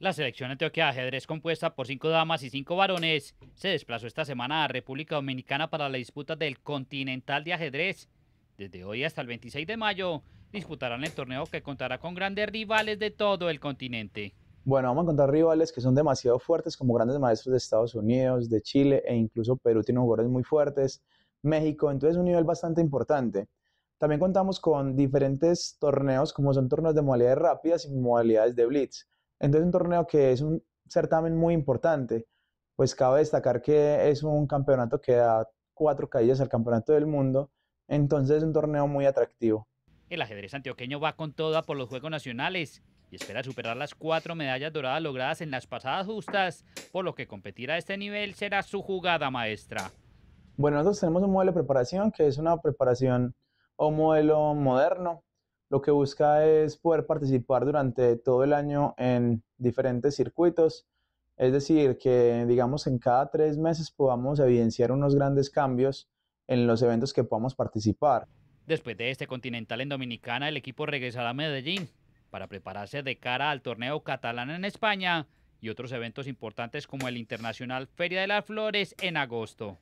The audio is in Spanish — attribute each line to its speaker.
Speaker 1: La selección antioquia de ajedrez compuesta por cinco damas y cinco varones se desplazó esta semana a República Dominicana para la disputa del Continental de Ajedrez. Desde hoy hasta el 26 de mayo disputarán el torneo que contará con grandes rivales de todo el continente.
Speaker 2: Bueno, vamos a encontrar rivales que son demasiado fuertes como grandes maestros de Estados Unidos, de Chile e incluso Perú tiene jugadores muy fuertes, México, entonces un nivel bastante importante. También contamos con diferentes torneos como son torneos de modalidades rápidas y modalidades de blitz entonces un torneo que es un certamen muy importante, pues cabe destacar que es un campeonato que da cuatro caídas al campeonato del mundo, entonces es un torneo muy atractivo.
Speaker 1: El ajedrez antioqueño va con toda por los Juegos Nacionales y espera superar las cuatro medallas doradas logradas en las pasadas justas, por lo que competir a este nivel será su jugada maestra.
Speaker 2: Bueno, nosotros tenemos un modelo de preparación que es una preparación o modelo moderno lo que busca es poder participar durante todo el año en diferentes circuitos, es decir, que digamos en cada tres meses podamos evidenciar unos grandes cambios en los eventos que podamos participar.
Speaker 1: Después de este continental en Dominicana, el equipo regresará a Medellín para prepararse de cara al torneo catalán en España y otros eventos importantes como el Internacional Feria de las Flores en agosto.